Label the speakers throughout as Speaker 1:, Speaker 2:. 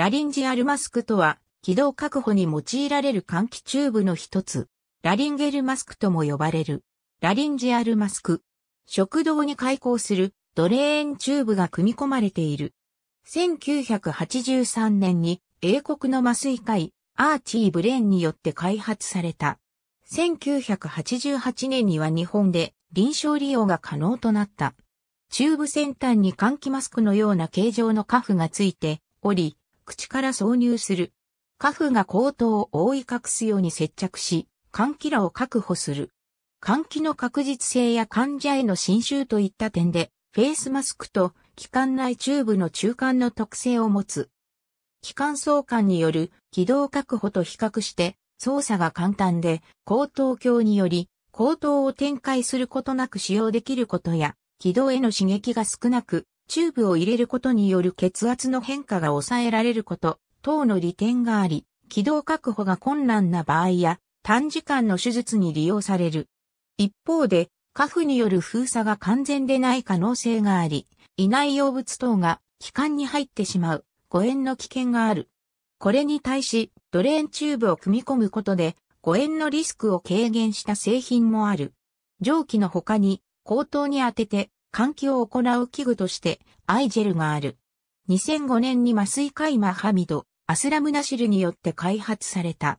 Speaker 1: ラリンジアルマスクとは、気道確保に用いられる換気チューブの一つ、ラリンゲルマスクとも呼ばれる、ラリンジアルマスク。食道に開口するドレーンチューブが組み込まれている。1983年に英国の麻酔科医、アーチー・ブレーンによって開発された。1988年には日本で臨床利用が可能となった。チューブ先端に換気マスクのような形状のカフがついており、口から挿入する。カフが口頭を覆い隠すように接着し、換気らを確保する。換気の確実性や患者への侵襲といった点で、フェイスマスクと気管内チューブの中間の特性を持つ。気管相関による軌道確保と比較して操作が簡単で、高等鏡により、高頭を展開することなく使用できることや、軌道への刺激が少なく、チューブを入れることによる血圧の変化が抑えられること、等の利点があり、軌道確保が困難な場合や、短時間の手術に利用される。一方で、過負による封鎖が完全でない可能性があり、胃内容物等が気管に入ってしまう、誤嚥の危険がある。これに対し、ドレーンチューブを組み込むことで、誤嚥のリスクを軽減した製品もある。蒸気の他に、口頭に当てて換気を行う器具として、アイジェルがある。2005年に麻酔カイマハミド、アスラムナシルによって開発された。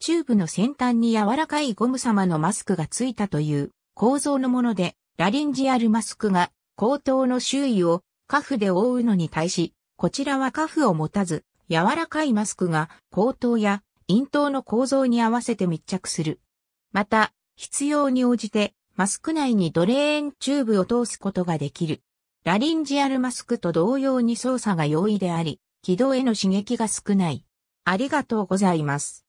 Speaker 1: チューブの先端に柔らかいゴム様のマスクがついたという構造のもので、ラリンジアルマスクが口頭の周囲をカフで覆うのに対し、こちらはカフを持たず、柔らかいマスクが口頭や咽頭の構造に合わせて密着する。また、必要に応じてマスク内にドレーンチューブを通すことができる。ラリンジアルマスクと同様に操作が容易であり、軌道への刺激が少ない。ありがとうございます。